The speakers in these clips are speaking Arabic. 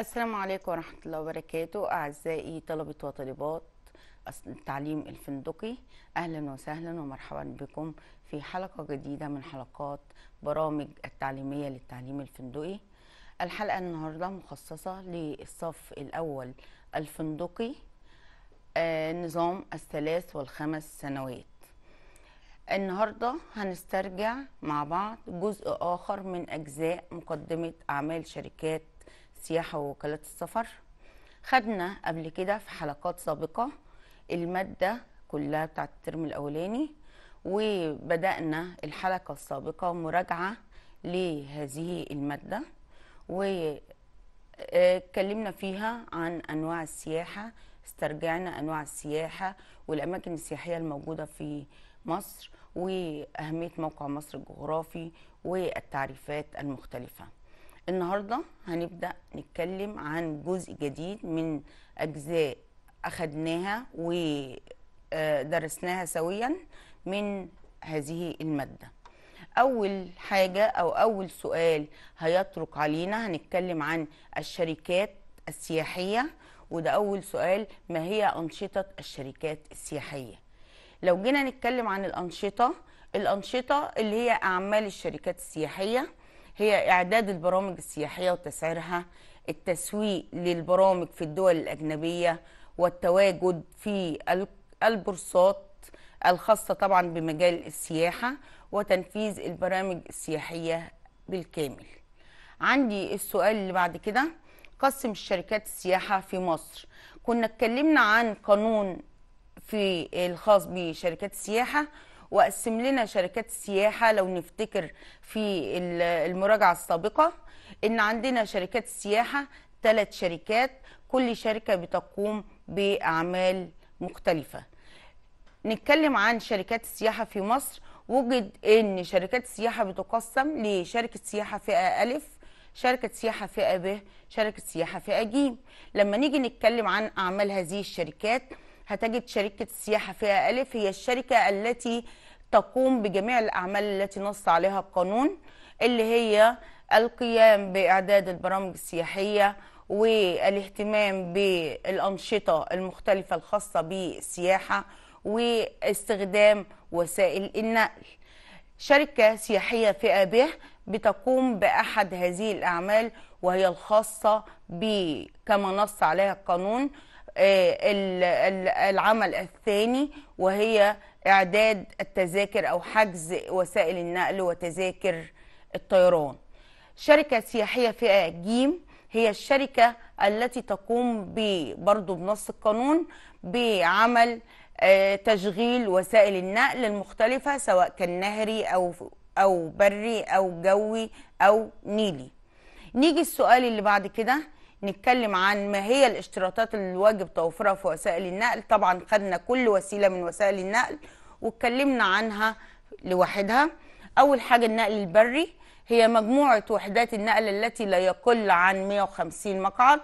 السلام عليكم ورحمة الله وبركاته أعزائي طلبة وطالبات التعليم الفندقي أهلا وسهلا ومرحبا بكم في حلقة جديدة من حلقات برامج التعليمية للتعليم الفندقي الحلقة النهاردة مخصصة للصف الأول الفندقي آه، نظام الثلاث والخمس سنوات النهاردة هنسترجع مع بعض جزء آخر من أجزاء مقدمة أعمال شركات السياحة ووكالات السفر خدنا قبل كده في حلقات سابقة المادة كلها بتاعة الترم الأولاني وبدأنا الحلقة السابقة مراجعة لهذه المادة واتكلمنا فيها عن أنواع السياحة استرجعنا أنواع السياحة والأماكن السياحية الموجودة في مصر وأهمية موقع مصر الجغرافي والتعريفات المختلفة النهارده هنبدا نتكلم عن جزء جديد من اجزاء اخدناها ودرسناها سويا من هذه الماده اول حاجه او اول سؤال هيطرق علينا هنتكلم عن الشركات السياحيه وده اول سؤال ما هي انشطه الشركات السياحيه لو جينا نتكلم عن الانشطه الانشطه اللي هي اعمال الشركات السياحيه هي إعداد البرامج السياحية وتسعيرها التسويق للبرامج في الدول الأجنبية والتواجد في البورصات الخاصة طبعا بمجال السياحة وتنفيذ البرامج السياحية بالكامل عندي السؤال اللي بعد كده قسم الشركات السياحة في مصر كنا اتكلمنا عن قانون في الخاص بشركات السياحة وقسم لنا شركات السياحه لو نفتكر في المراجعه السابقه ان عندنا شركات السياحه ثلاث شركات كل شركه بتقوم باعمال مختلفه نتكلم عن شركات السياحه في مصر وجد ان شركات السياحه بتقسم لشركه سياحه فئه الف شركة سياحة فئة ب شركة سياحة فئة ج لما نيجي نتكلم عن أعمال هذه الشركات هتجد شركة السياحة فيها ألف هي الشركة التي تقوم بجميع الأعمال التي نص عليها القانون اللي هي القيام بإعداد البرامج السياحية والاهتمام بالأنشطة المختلفة الخاصة بالسياحة واستخدام وسائل النقل شركة سياحية فئة ب بتقوم بأحد هذه الأعمال وهي الخاصة بكما نص عليها القانون آه، العمل الثاني وهي إعداد التذاكر أو حجز وسائل النقل وتذاكر الطيران شركة سياحية فئة جيم هي الشركة التي تقوم برضو بنص القانون بعمل آه، تشغيل وسائل النقل المختلفة سواء كان نهري أو أو بري أو جوي أو نيلي نيجي السؤال اللي بعد كده نتكلم عن ما هي الاشتراطات اللي واجب توفيرها في وسائل النقل طبعا خدنا كل وسيله من وسائل النقل واتكلمنا عنها لوحدها اول حاجه النقل البري هي مجموعه وحدات النقل التي لا يقل عن 150 مقعد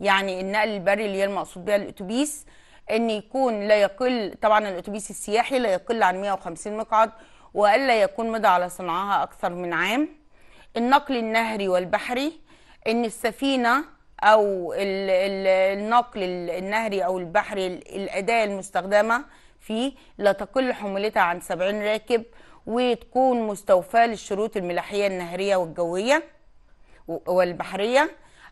يعني النقل البري اللي هي المقصود بها الاتوبيس ان يكون لا يقل طبعا الاتوبيس السياحي لا يقل عن 150 مقعد والا يكون مدى على صنعها اكثر من عام النقل النهري والبحري ان السفينه او النقل النهري او البحري الاداه المستخدمه فيه لا تقل حمولتها عن 70 راكب وتكون مستوفاه للشروط الملاحيه النهريه والجويه والبحريه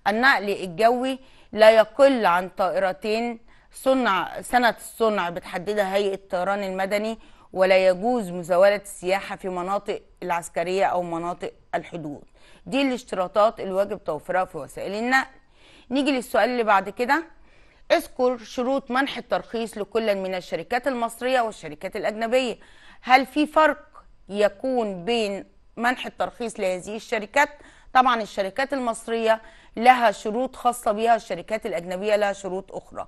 النقل الجوي لا يقل عن طائرتين صنع سنه الصنع بتحددها هيئه الطيران المدني ولا يجوز مزاوله السياحه في مناطق العسكريه او مناطق الحدود دي الاشتراطات الواجب توفيرها في وسائل النقل نيجي للسؤال اللي بعد كده اذكر شروط منح الترخيص لكل من الشركات المصرية والشركات الأجنبية هل في فرق يكون بين منح الترخيص لهذه الشركات طبعا الشركات المصرية لها شروط خاصة بها الشركات الأجنبية لها شروط أخرى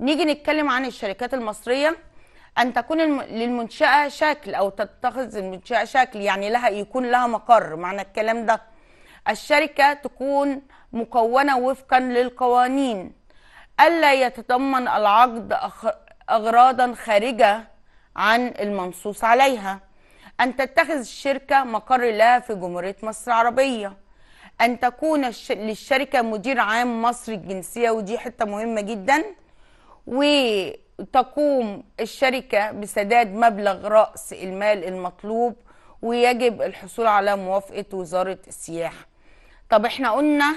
نيجي نتكلم عن الشركات المصرية أن تكون للمنشأة شكل أو تتخذ المنشأة شكل يعني لها يكون لها مقر معنى الكلام ده الشركة تكون مكونة وفقا للقوانين ألا يتضمن العقد أغراضا خارجة عن المنصوص عليها أن تتخذ الشركة مقر لها في جمهورية مصر العربية أن تكون للشركة مدير عام مصري الجنسية ودي حتة مهمة جدا وتقوم الشركة بسداد مبلغ رأس المال المطلوب ويجب الحصول على موافقة وزارة السياحة طب احنا قلنا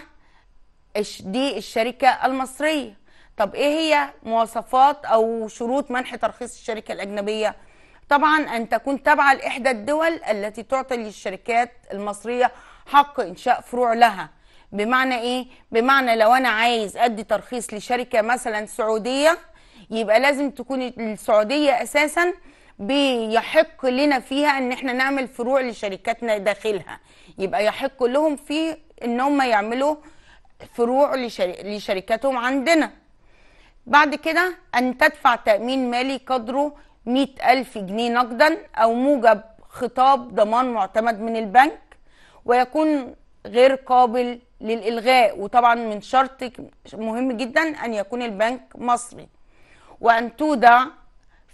دي الشركة المصرية طب ايه هي مواصفات او شروط منح ترخيص الشركة الاجنبية طبعا ان تكون تابعة لاحدى الدول التي تعطي للشركات المصرية حق انشاء فروع لها بمعنى ايه بمعنى لو انا عايز ادي ترخيص لشركة مثلا سعودية يبقى لازم تكون السعودية اساسا بيحق لنا فيها ان احنا نعمل فروع لشركاتنا داخلها يبقى يحق لهم في ان هم يعملوا فروع لشركاتهم عندنا بعد كده ان تدفع تامين مالي قدره 100000 جنيه نقدا او موجب خطاب ضمان معتمد من البنك ويكون غير قابل للالغاء وطبعا من شرط مهم جدا ان يكون البنك مصري وان تودع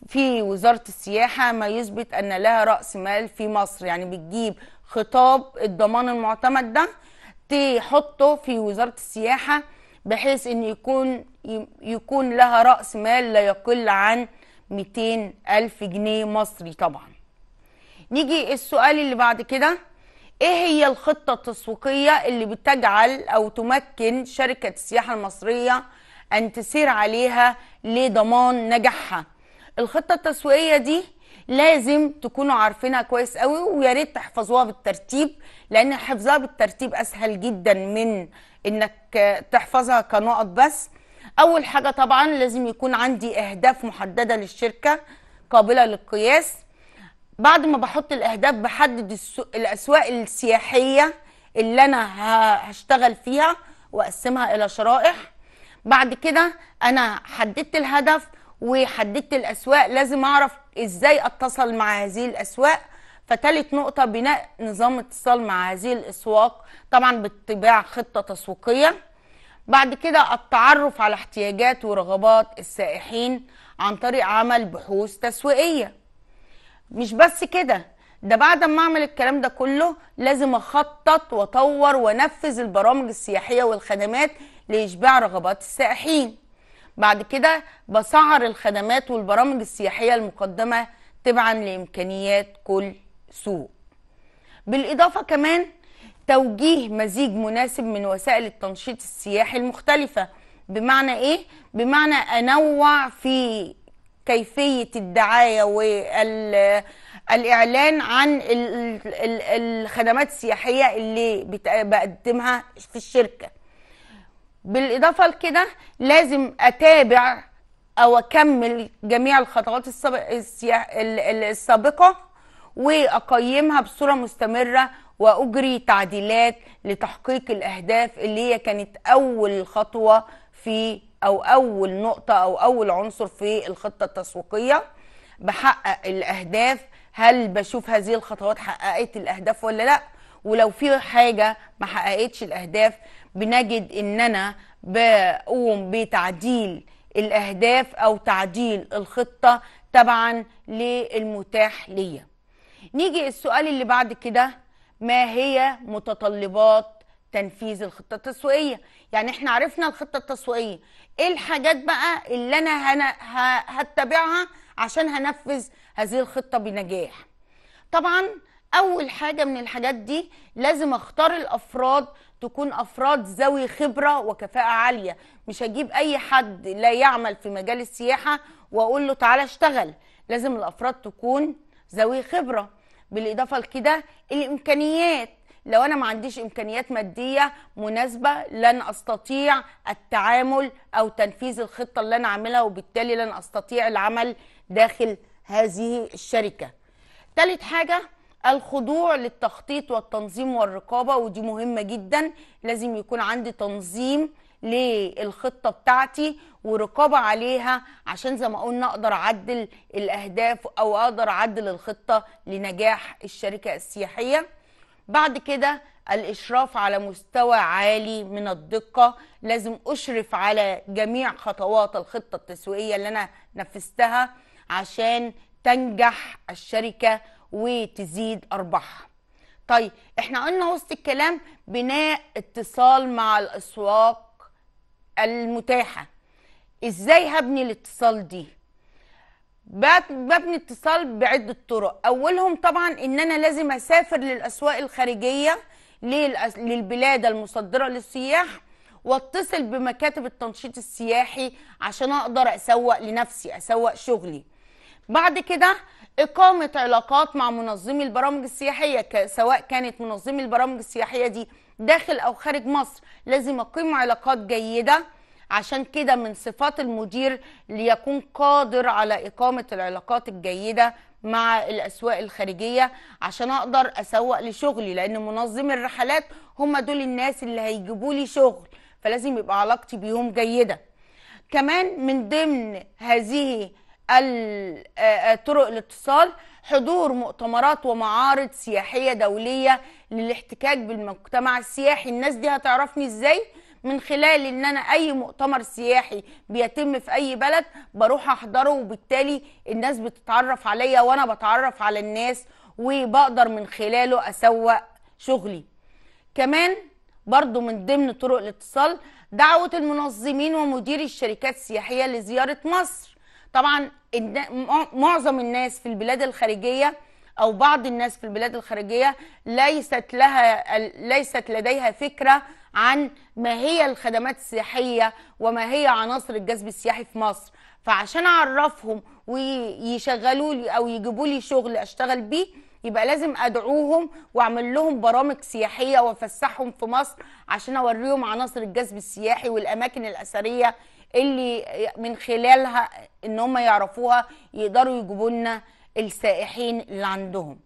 في وزاره السياحه ما يثبت ان لها راس مال في مصر يعني بتجيب خطاب الضمان المعتمد ده تحطه في وزاره السياحه بحيث ان يكون يكون لها راس مال لا يقل عن 200 الف جنيه مصري طبعا نيجي السؤال اللي بعد كده ايه هي الخطه التسويقيه اللي بتجعل او تمكن شركه السياحه المصريه ان تسير عليها لضمان نجاحها الخطه التسويقيه دي لازم تكونوا عارفينها كويس قوي ويا ريت تحفظوها بالترتيب لان حفظها بالترتيب اسهل جدا من انك تحفظها كنقط بس اول حاجه طبعا لازم يكون عندي اهداف محدده للشركه قابله للقياس بعد ما بحط الاهداف بحدد الاسواق السياحيه اللي انا هشتغل فيها واقسمها الى شرائح بعد كده انا حددت الهدف وحددت الاسواق لازم اعرف ازاي اتصل مع هذه الاسواق فتالت نقطه بناء نظام اتصال مع هذه الاسواق طبعا باتباع خطه تسويقيه بعد كده التعرف على احتياجات ورغبات السائحين عن طريق عمل بحوث تسويقيه مش بس كده ده بعد ما اعمل الكلام ده كله لازم اخطط واطور وانفذ البرامج السياحيه والخدمات لاشباع رغبات السائحين بعد كده بسعر الخدمات والبرامج السياحية المقدمة تبعا لإمكانيات كل سوق بالإضافة كمان توجيه مزيج مناسب من وسائل التنشيط السياحي المختلفة بمعنى إيه؟ بمعنى أنوع في كيفية الدعاية والإعلان عن الخدمات السياحية اللي بقدمها في الشركة بالاضافه لكده لازم اتابع او اكمل جميع الخطوات السابقه واقيمها بصوره مستمره واجري تعديلات لتحقيق الاهداف اللي هي كانت اول خطوه في او اول نقطه او اول عنصر في الخطه التسويقيه بحقق الاهداف هل بشوف هذه الخطوات حققت الاهداف ولا لا ولو في حاجه ما حققتش الاهداف بنجد ان انا بقوم بتعديل الاهداف او تعديل الخطه طبعا للمتاح ليا نيجي السؤال اللي بعد كده ما هي متطلبات تنفيذ الخطه التسويقيه يعني احنا عرفنا الخطه التسويقيه ايه الحاجات بقى اللي انا هتبعها عشان هنفذ هذه الخطه بنجاح طبعا اول حاجه من الحاجات دي لازم اختار الافراد تكون افراد ذوي خبره وكفاءه عاليه مش هجيب اي حد لا يعمل في مجال السياحه واقول له تعالى اشتغل لازم الافراد تكون ذوي خبره بالاضافه لكده الامكانيات لو انا ما عنديش امكانيات ماديه مناسبه لن استطيع التعامل او تنفيذ الخطه اللي انا عاملها وبالتالي لن استطيع العمل داخل هذه الشركه ثالث حاجه الخضوع للتخطيط والتنظيم والرقابه ودي مهمه جدا لازم يكون عندي تنظيم للخطه بتاعتي ورقابه عليها عشان زي ما قلنا اقدر اعدل الاهداف او اقدر اعدل الخطه لنجاح الشركه السياحيه بعد كده الاشراف على مستوى عالي من الدقه لازم اشرف على جميع خطوات الخطه التسويقيه اللي انا نفذتها عشان تنجح الشركه وتزيد ارباحها طيب احنا قلنا وسط الكلام بناء اتصال مع الاسواق المتاحه ازاي هبني الاتصال دي ببني اتصال بعده طرق اولهم طبعا ان انا لازم اسافر للاسواق الخارجيه للبلاد المصدره للسياح واتصل بمكاتب التنشيط السياحي عشان اقدر اسوق لنفسي اسوق شغلي بعد كده إقامة علاقات مع منظمي البرامج السياحية سواء كانت منظمي البرامج السياحية دي داخل أو خارج مصر لازم أقيم علاقات جيدة عشان كده من صفات المدير ليكون قادر على إقامة العلاقات الجيدة مع الأسواق الخارجية عشان أقدر أسوق لشغلي لأن منظمي الرحلات هم دول الناس اللي هيجيبوا لي شغل فلازم يبقى علاقتي بيهم جيدة كمان من ضمن هذه آه، آه، طرق الاتصال حضور مؤتمرات ومعارض سياحيه دوليه للاحتكاك بالمجتمع السياحي الناس دي هتعرفني ازاي من خلال ان انا اي مؤتمر سياحي بيتم في اي بلد بروح احضره وبالتالي الناس بتتعرف عليا وانا بتعرف على الناس وبقدر من خلاله اسوق شغلي كمان برضو من ضمن طرق الاتصال دعوه المنظمين ومديري الشركات السياحيه لزياره مصر طبعا معظم الناس في البلاد الخارجيه او بعض الناس في البلاد الخارجيه ليست لها ليست لديها فكره عن ما هي الخدمات السياحيه وما هي عناصر الجذب السياحي في مصر فعشان اعرفهم ويشغلوا لي او يجيبوا لي شغل اشتغل بيه يبقى لازم ادعوهم واعمل لهم برامج سياحيه وافسحهم في مصر عشان اوريهم عناصر الجذب السياحي والاماكن الاثريه اللي من خلالها ان هم يعرفوها يقدروا يجيبوا لنا السائحين اللي عندهم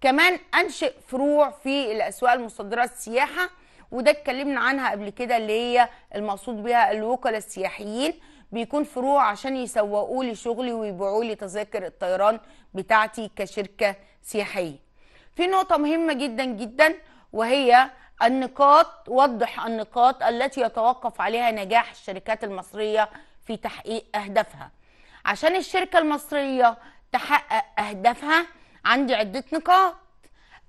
كمان انشئ فروع في الاسواق المصدره السياحه وده اتكلمنا عنها قبل كده اللي هي المقصود بها الوكلاء السياحيين بيكون فروع عشان يسوقوا لي شغلي ويبيعوا لي تذاكر الطيران بتاعتي كشركه سياحيه في نقطه مهمه جدا جدا وهي النقاط وضح النقاط التي يتوقف عليها نجاح الشركات المصرية في تحقيق أهدافها عشان الشركة المصرية تحقق أهدافها عندي عدة نقاط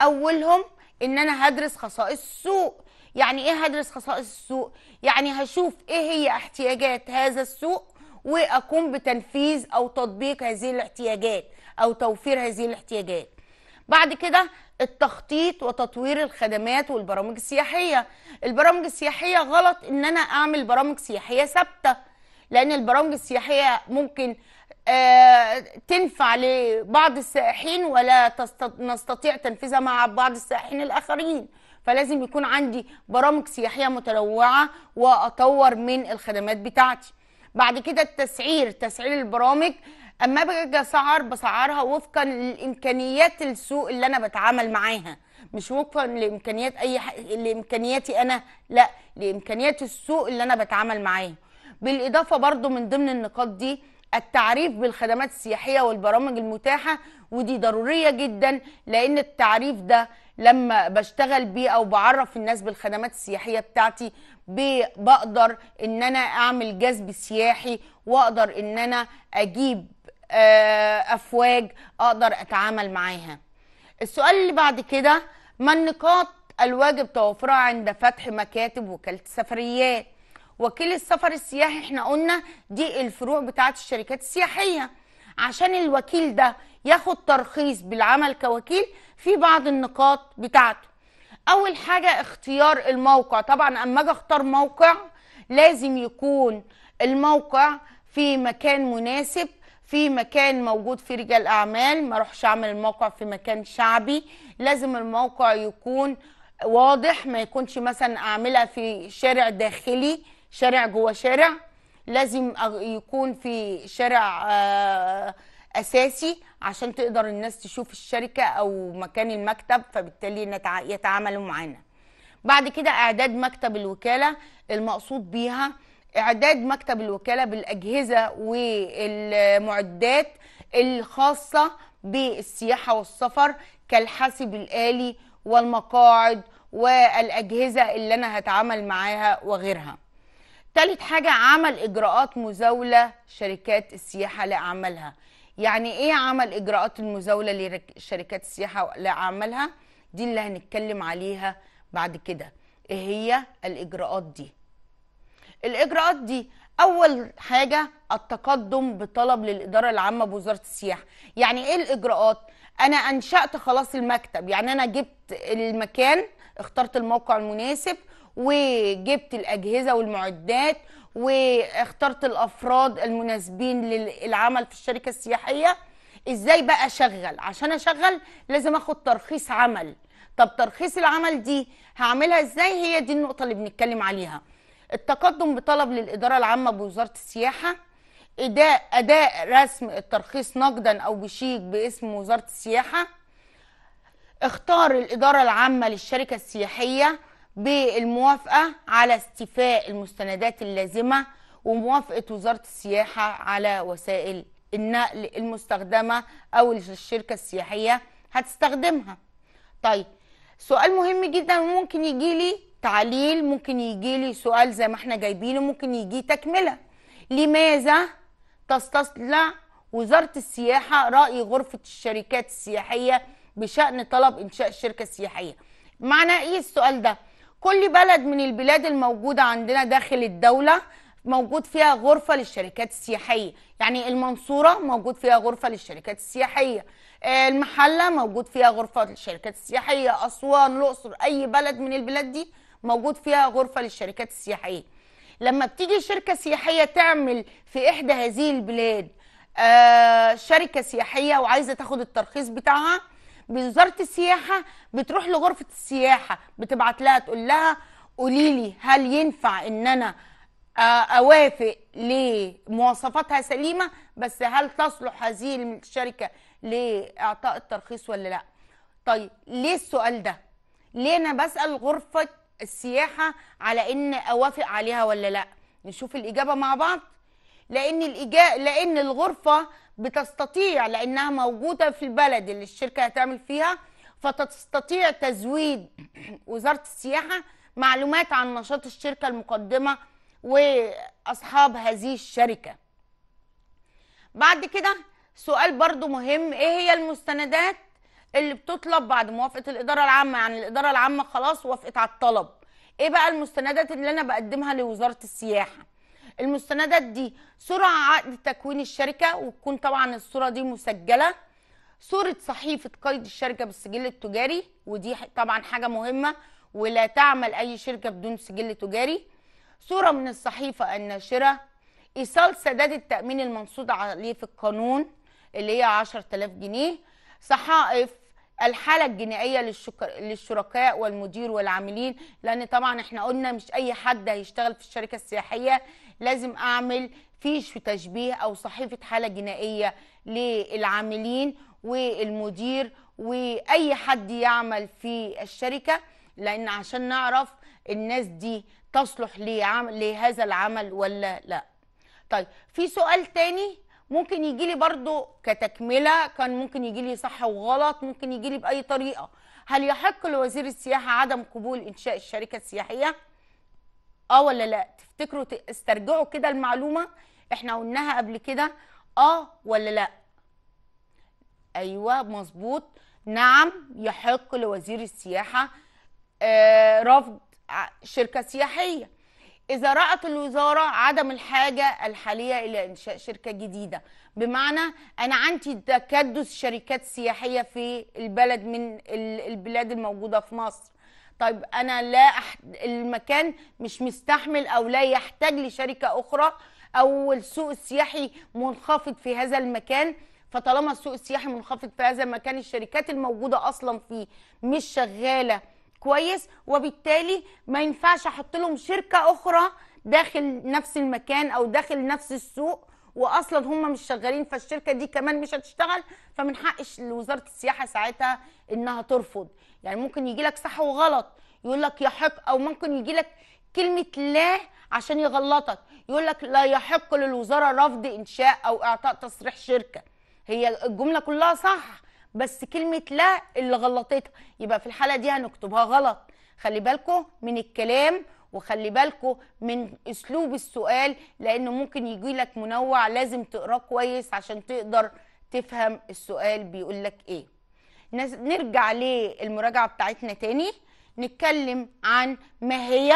أولهم إن أنا هدرس خصائص السوق يعني إيه هدرس خصائص السوق؟ يعني هشوف إيه هي احتياجات هذا السوق وأقوم بتنفيذ أو تطبيق هذه الاحتياجات أو توفير هذه الاحتياجات بعد كده التخطيط وتطوير الخدمات والبرامج السياحيه البرامج السياحيه غلط ان انا اعمل برامج سياحيه ثابته لان البرامج السياحيه ممكن آه، تنفع لبعض السائحين ولا نستطيع تنفيذها مع بعض السائحين الاخرين فلازم يكون عندي برامج سياحيه متنوعه واطور من الخدمات بتاعتي بعد كده التسعير تسعير البرامج اما باجي اسعر بسعرها وفقا لامكانيات السوق اللي انا بتعامل معاها مش وفقا لامكانيات اي ح... لامكانياتي انا لا لامكانيات السوق اللي انا بتعامل معاه بالاضافه برضو من ضمن النقاط دي التعريف بالخدمات السياحيه والبرامج المتاحه ودي ضروريه جدا لان التعريف ده لما بشتغل بيه او بعرف الناس بالخدمات السياحيه بتاعتي بقدر ان انا اعمل جذب سياحي واقدر ان انا اجيب آه، افواج اقدر اتعامل معاها السؤال اللي بعد كده ما النقاط الواجب توفرها عند فتح مكاتب وكاله السفريات وكيل السفر السياحي احنا قلنا دي الفروع بتاعه الشركات السياحيه عشان الوكيل ده ياخد ترخيص بالعمل كوكيل في بعض النقاط بتاعته اول حاجه اختيار الموقع طبعا اما اجي اختار موقع لازم يكون الموقع في مكان مناسب في مكان موجود فيه رجال اعمال ما اروحش اعمل الموقع في مكان شعبي لازم الموقع يكون واضح ما يكونش مثلا اعملها في شارع داخلي شارع جوه شارع لازم يكون في شارع آه، اساسي عشان تقدر الناس تشوف الشركه او مكان المكتب فبالتالي يتعاملوا معانا بعد كده اعداد مكتب الوكاله المقصود بيها اعداد مكتب الوكاله بالاجهزه والمعدات الخاصه بالسياحه والسفر كالحاسب الالي والمقاعد والاجهزه اللي انا هتعامل معاها وغيرها تالت حاجه عمل اجراءات مزاوله شركات السياحه لاعمالها يعني ايه عمل اجراءات المزاوله لشركات السياحه لاعمالها دي اللي هنتكلم عليها بعد كده ايه هي الاجراءات دي الاجراءات دي اول حاجه التقدم بطلب للاداره العامه بوزاره السياحه يعني ايه الاجراءات انا انشات خلاص المكتب يعني انا جبت المكان اخترت الموقع المناسب وجبت الاجهزه والمعدات واخترت الافراد المناسبين للعمل في الشركه السياحيه ازاي بقى اشغل عشان اشغل لازم اخد ترخيص عمل طب ترخيص العمل دي هعملها ازاي هي دي النقطه اللي بنتكلم عليها التقدم بطلب للإدارة العامة بوزارة السياحة أداء, أداء رسم الترخيص نقدا أو بشيك باسم وزارة السياحة اختار الإدارة العامة للشركة السياحية بالموافقة على استيفاء المستندات اللازمة وموافقة وزارة السياحة على وسائل النقل المستخدمة أو الشركة السياحية هتستخدمها طيب سؤال مهم جدا ممكن يجي لي تعليل ممكن يجي لي سؤال زي ما احنا جايبينه ممكن يجي تكمله لماذا تستطلع وزاره السياحه راي غرفه الشركات السياحيه بشان طلب انشاء الشركه السياحيه معنى ايه السؤال ده كل بلد من البلاد الموجوده عندنا داخل الدوله موجود فيها غرفه للشركات السياحيه يعني المنصوره موجود فيها غرفه للشركات السياحيه آه، المحله موجود فيها غرفه للشركات السياحيه اسوان الاقصر اي بلد من البلاد دي موجود فيها غرفه للشركات السياحيه لما بتيجي شركه سياحيه تعمل في احدى هذه البلاد آه، شركه سياحيه وعايزه تاخد الترخيص بتاعها بوزاره السياحه بتروح لغرفه السياحه بتبعت لها تقول لها قولي لي هل ينفع ان انا آه، اوافق لمواصفاتها سليمه بس هل تصلح هذه الشركه لاعطاء الترخيص ولا لا طيب ليه السؤال ده ليه انا بسال غرفه السياحه على ان اوافق عليها ولا لا نشوف الاجابه مع بعض لان الإجا... لان الغرفه بتستطيع لانها موجوده في البلد اللي الشركه هتعمل فيها فتستطيع تزويد وزاره السياحه معلومات عن نشاط الشركه المقدمه واصحاب هذه الشركه بعد كده سؤال برضو مهم ايه هي المستندات اللي بتطلب بعد موافقه الاداره العامه يعني الاداره العامه خلاص وافقت على الطلب ايه بقى المستندات اللي انا بقدمها لوزاره السياحه المستندات دي صوره عقد تكوين الشركه وتكون طبعا الصوره دي مسجله صوره صحيفه قيد الشركه بالسجل التجاري ودي طبعا حاجه مهمه ولا تعمل اي شركه بدون سجل تجاري صوره من الصحيفه الناشره ايصال سداد التامين المنصوص عليه في القانون اللي هي 10000 جنيه صحائف الحاله الجنائيه للشركاء والمدير والعاملين لان طبعا احنا قلنا مش اي حد هيشتغل في الشركه السياحيه لازم اعمل فيش في تشبيه او صحيفه حاله جنائيه للعاملين والمدير واي حد يعمل في الشركه لان عشان نعرف الناس دي تصلح لهذا العمل ولا لا طيب في سؤال تاني ممكن يجي لي برضو كتكملة كان ممكن يجي لي صح وغلط ممكن يجي لي بأي طريقة هل يحق لوزير السياحة عدم قبول إنشاء الشركة السياحية؟ اه ولا لا تفتكروا استرجعوا كده المعلومة احنا قلناها قبل كده اه ولا لا ايوه مظبوط نعم يحق لوزير السياحة آه رفض شركة سياحية إذا رأت الوزارة عدم الحاجة الحالية إلى إنشاء شركة جديدة بمعنى أنا عندي تكدس شركات سياحية في البلد من البلاد الموجودة في مصر طيب أنا لا أح... المكان مش مستحمل أو لا يحتاج لشركة أخرى أو السوق السياحي منخفض في هذا المكان فطالما السوق السياحي منخفض في هذا المكان الشركات الموجودة أصلا فيه مش شغالة كويس وبالتالي ما ينفعش احط لهم شركه اخرى داخل نفس المكان او داخل نفس السوق واصلا هم مش شغالين فالشركه دي كمان مش هتشتغل فمن حقش لوزاره السياحه ساعتها انها ترفض يعني ممكن يجي لك صح وغلط يقول لك يحق او ممكن يجي لك كلمه لا عشان يغلطك يقول لك لا يحق للوزاره رفض انشاء او اعطاء تصريح شركه هي الجمله كلها صح بس كلمه لا اللي غلطتها يبقى في الحاله دي هنكتبها غلط خلي بالكو من الكلام وخلي بالكو من اسلوب السؤال لانه ممكن يجي لك منوع لازم تقراه كويس عشان تقدر تفهم السؤال بيقول لك ايه نرجع للمراجعه بتاعتنا تاني نتكلم عن ما هي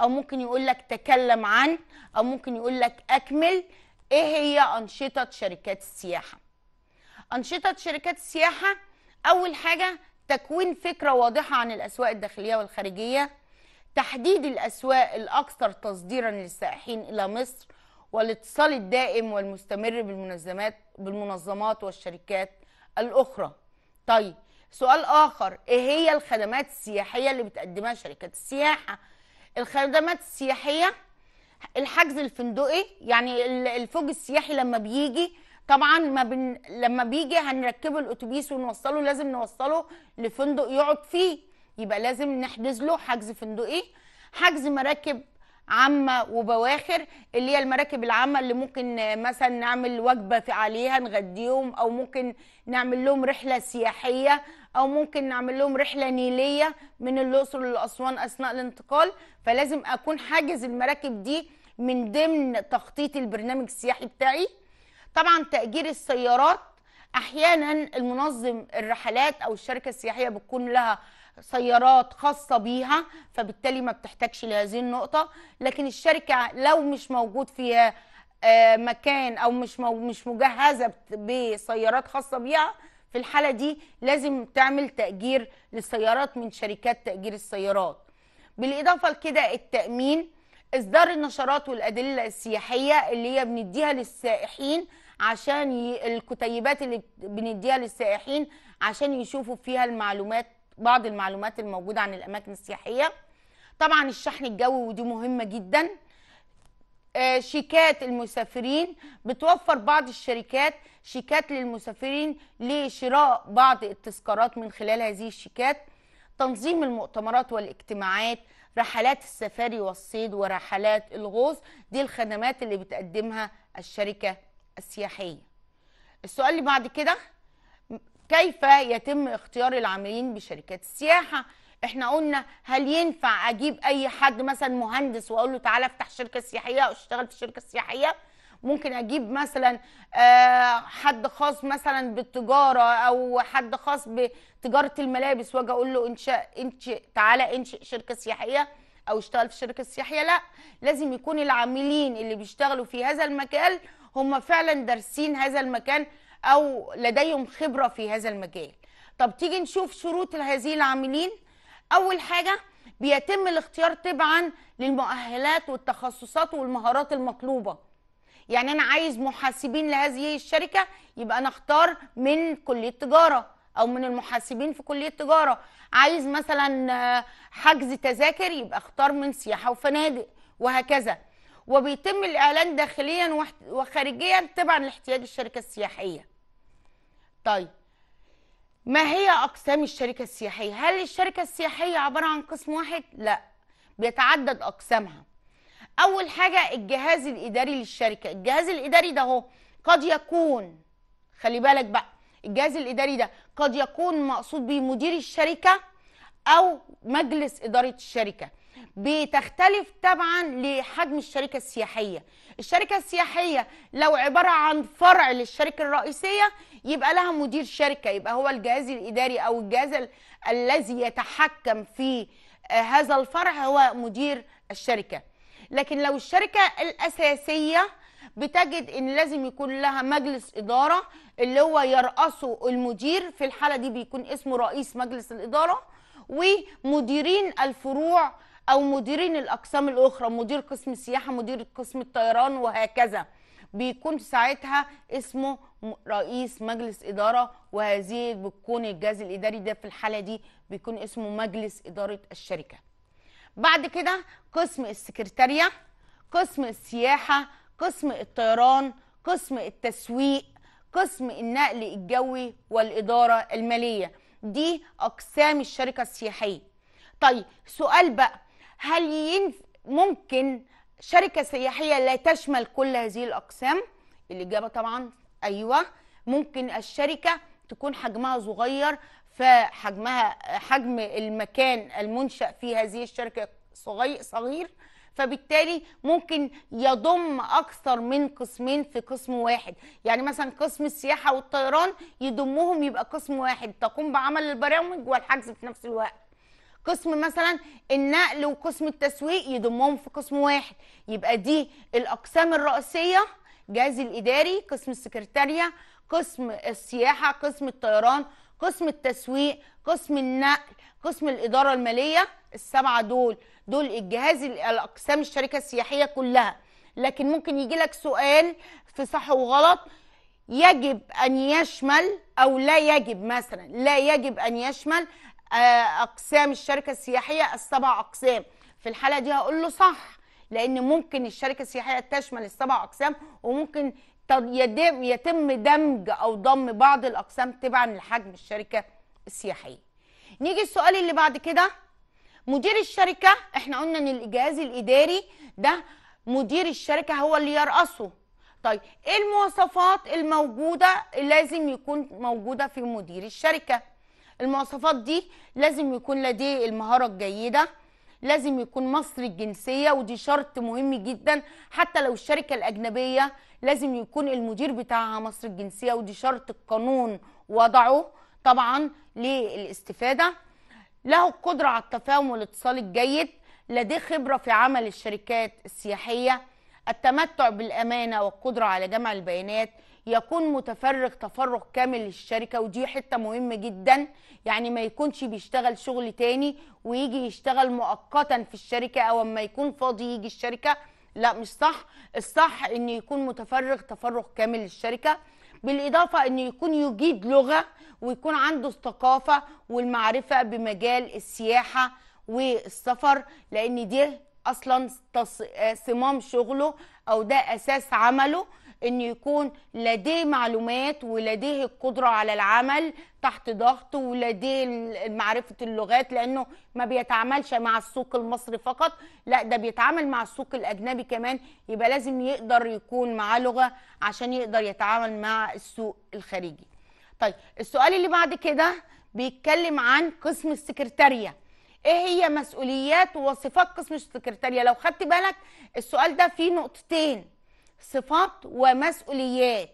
او ممكن يقول لك تكلم عن او ممكن يقول لك اكمل ايه هي انشطه شركات السياحه أنشطة شركات السياحة أول حاجة تكوين فكرة واضحة عن الأسواق الداخلية والخارجية تحديد الأسواق الأكثر تصديرا للسائحين إلى مصر والاتصال الدائم والمستمر بالمنظمات بالمنظمات والشركات الأخرى طيب سؤال آخر إيه هي الخدمات السياحية اللي بتقدمها شركات السياحة الخدمات السياحية الحجز الفندقي يعني الفوج السياحي لما بيجي طبعا ما بن... لما بيجي هنركبه الاتوبيس ونوصله لازم نوصله لفندق يقعد فيه يبقى لازم نحجز له حجز فندقي حجز مراكب عامه وبواخر اللي هي المراكب العامه اللي ممكن مثلا نعمل وجبه عليها نغديهم او ممكن نعمل لهم رحله سياحيه او ممكن نعمل لهم رحله نيليه من الاقصر لاسوان اثناء الانتقال فلازم اكون حاجز المراكب دي من ضمن تخطيط البرنامج السياحي بتاعي طبعا تاجير السيارات احيانا المنظم الرحلات او الشركه السياحيه بتكون لها سيارات خاصه بيها فبالتالي ما بتحتاجش لهذه النقطه لكن الشركه لو مش موجود فيها آه، مكان او مش مش مجهزه بسيارات خاصه بيها في الحاله دي لازم تعمل تاجير للسيارات من شركات تاجير السيارات بالاضافه لكده التامين اصدار النشرات والادله السياحيه اللي هي بنديها للسائحين عشان ي... الكتيبات اللي بنديها للسائحين عشان يشوفوا فيها المعلومات بعض المعلومات الموجوده عن الاماكن السياحيه طبعا الشحن الجوي ودي مهمه جدا آه، شيكات المسافرين بتوفر بعض الشركات شيكات للمسافرين لشراء بعض التذكارات من خلال هذه الشيكات تنظيم المؤتمرات والاجتماعات رحلات السفاري والصيد ورحلات الغوص دي الخدمات اللي بتقدمها الشركة السياحية السؤال اللي بعد كده كيف يتم اختيار العاملين بشركات السياحه احنا قلنا هل ينفع اجيب اي حد مثلا مهندس واقول له تعالى افتح شركه سياحيه او اشتغل في شركه سياحيه ممكن اجيب مثلا آه، حد خاص مثلا بالتجاره او حد خاص بتجاره الملابس واجي اقول له انشا انشئ تعالى انشئ شركه سياحيه او اشتغل في شركه سياحيه لا لازم يكون العاملين اللي بيشتغلوا في هذا المجال هم فعلا دارسين هذا المكان او لديهم خبره في هذا المجال طب تيجي نشوف شروط هذه العاملين اول حاجه بيتم الاختيار تبعا للمؤهلات والتخصصات والمهارات المطلوبه يعني انا عايز محاسبين لهذه الشركه يبقى انا اختار من كليه تجاره او من المحاسبين في كليه تجاره عايز مثلا آه، حجز تذاكر يبقى اختار من سياحه وفنادق وهكذا وبيتم الاعلان داخليا وخارجيا تبعا لاحتياج الشركه السياحيه طيب ما هي أقسام الشركة السياحية؟ هل الشركة السياحية عبارة عن قسم واحد؟ لا بيتعدد أقسامها أول حاجة الجهاز الإداري للشركة الجهاز الإداري ده هو قد يكون خلي بالك بقى الجهاز الإداري ده قد يكون مقصود به مدير الشركة أو مجلس إدارة الشركة بتختلف طبعا لحجم الشركة السياحية الشركة السياحية لو عبارة عن فرع للشركة الرئيسية يبقى لها مدير شركه يبقى هو الجهاز الاداري او الجهاز الذي يتحكم في آه، هذا الفرع هو مدير الشركه لكن لو الشركه الاساسيه بتجد ان لازم يكون لها مجلس اداره اللي هو يرأسه المدير في الحاله دي بيكون اسمه رئيس مجلس الاداره ومديرين الفروع او مديرين الاقسام الاخرى مدير قسم السياحه مدير قسم الطيران وهكذا بيكون ساعتها اسمه رئيس مجلس إدارة وهذه بتكون الجهاز الإداري ده في الحالة دي بيكون اسمه مجلس إدارة الشركة بعد كده قسم السكرتارية قسم السياحة قسم الطيران قسم التسويق قسم النقل الجوي والإدارة المالية دي أقسام الشركة السياحية طيب سؤال بقى هل ينف... ممكن شركة سياحية لا تشمل كل هذه الأقسام الإجابة طبعا أيوة ممكن الشركة تكون حجمها صغير فحجمها حجم المكان المنشأ في هذه الشركة صغير, صغير فبالتالي ممكن يضم اكثر من قسمين في قسم واحد يعني مثلا قسم السياحه والطيران يضمهم يبقى قسم واحد تقوم بعمل البرامج والحجز في نفس الوقت قسم مثلا النقل وقسم التسويق يضمهم في قسم واحد يبقى دي الاقسام الرئيسيه جهاز الاداري قسم السكرتاريه قسم السياحه قسم الطيران قسم التسويق قسم النقل قسم الاداره الماليه السبعه دول دول الجهاز الاقسام الشركه السياحيه كلها لكن ممكن يجي لك سؤال في صح وغلط يجب ان يشمل او لا يجب مثلا لا يجب ان يشمل آه، اقسام الشركه السياحيه السبع اقسام في الحاله دي هقول له صح لان ممكن الشركه السياحيه تشمل السبع اقسام وممكن يتم دمج او ضم بعض الاقسام تبعا لحجم الشركه السياحيه نيجي السؤال اللي بعد كده مدير الشركه احنا قلنا ان الجهاز الاداري ده مدير الشركه هو اللي يرأسه طيب ايه المواصفات الموجوده اللي لازم يكون موجوده في مدير الشركه المواصفات دي لازم يكون لديه المهارة الجيدة لازم يكون مصري الجنسية ودي شرط مهم جدا حتى لو الشركة الأجنبية لازم يكون المدير بتاعها مصري الجنسية ودي شرط القانون وضعه طبعا للاستفادة له القدرة على التفاهم والاتصال الجيد لديه خبرة في عمل الشركات السياحية التمتع بالأمانة والقدرة على جمع البيانات يكون متفرغ تفرغ كامل للشركه ودي حته مهمه جدا يعني ما يكونش بيشتغل شغل تاني ويجي يشتغل مؤقتا في الشركه او اما يكون فاضي يجي الشركه لا مش صح الصح ان يكون متفرغ تفرغ كامل للشركه بالاضافه انه يكون يجيد لغه ويكون عنده الثقافه والمعرفه بمجال السياحه والسفر لان دي اصلا آه، صمام شغله او ده اساس عمله انه يكون لديه معلومات ولديه القدره على العمل تحت ضغط ولديه معرفه اللغات لانه ما بيتعاملش مع السوق المصري فقط لا ده بيتعامل مع السوق الاجنبي كمان يبقى لازم يقدر يكون معاه لغه عشان يقدر يتعامل مع السوق الخارجي طيب السؤال اللي بعد كده بيتكلم عن قسم السكرتاريه ايه هي مسؤوليات ووصفات قسم السكرتاريه لو خدت بالك السؤال ده فيه نقطتين صفات ومسؤوليات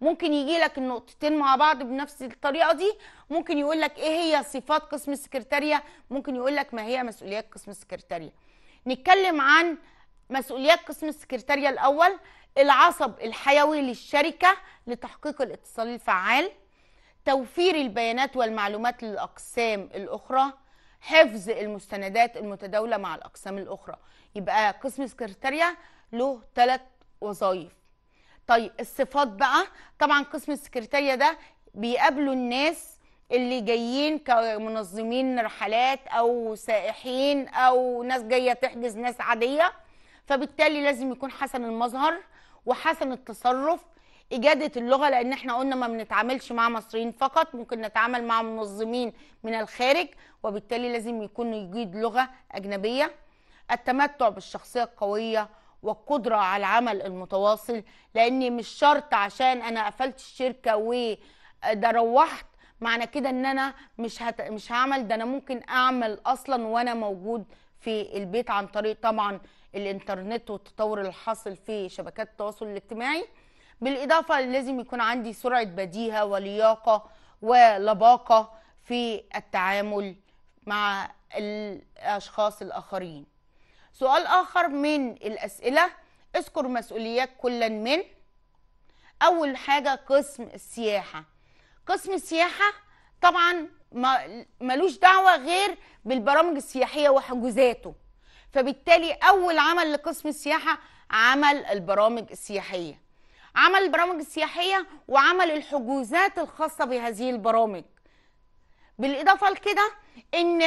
ممكن يجي لك النقطتين مع بعض بنفس الطريقه دي ممكن يقول لك ايه هي صفات قسم السكرتاريه ممكن يقول لك ما هي مسؤوليات قسم السكرتاريه نتكلم عن مسؤوليات قسم السكرتاريه الاول العصب الحيوي للشركه لتحقيق الاتصال الفعال توفير البيانات والمعلومات للاقسام الاخرى حفظ المستندات المتداوله مع الاقسام الاخرى يبقى قسم السكرتاريه له ثلاث وظائف طيب الصفات بقى طبعا قسم السكرتاريه ده بيقابلوا الناس اللي جايين كمنظمين رحلات او سائحين او ناس جايه تحجز ناس عاديه فبالتالي لازم يكون حسن المظهر وحسن التصرف إجادة اللغة لأن احنا قلنا ما بنتعاملش مع مصريين فقط ممكن نتعامل مع منظمين من الخارج وبالتالي لازم يكون يجيد لغة أجنبية التمتع بالشخصية القوية والقدرة على العمل المتواصل لأني مش شرط عشان أنا قفلت الشركة وده روحت معنى كده ان انا مش هت... مش هعمل ده انا ممكن اعمل اصلا وانا موجود في البيت عن طريق طبعا الانترنت والتطور اللي حاصل في شبكات التواصل الاجتماعي بالاضافه لازم يكون عندي سرعه بديهه ولياقه ولباقه في التعامل مع الاشخاص الاخرين سؤال آخر من الأسئلة اذكر مسؤوليات كل من أول حاجة قسم السياحة قسم السياحة طبعا ملوش دعوة غير بالبرامج السياحية وحجوزاته فبالتالي أول عمل لقسم السياحة عمل البرامج السياحية عمل البرامج السياحية وعمل الحجوزات الخاصة بهذه البرامج بالإضافة لكده إن